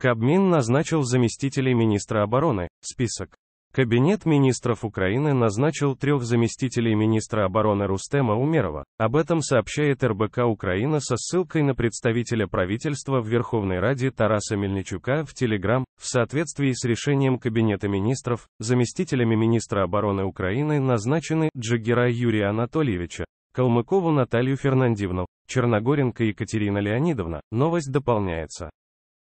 Кабмин назначил заместителей министра обороны. Список. Кабинет министров Украины назначил трех заместителей министра обороны Рустема Умерова. Об этом сообщает РБК Украина со ссылкой на представителя правительства в Верховной Раде Тараса Мельничука в Телеграм. В соответствии с решением Кабинета министров, заместителями министра обороны Украины назначены Джигера Юрия Анатольевича, Калмыкову Наталью Фернандивну, Черногоренко Екатерина Леонидовна. Новость дополняется.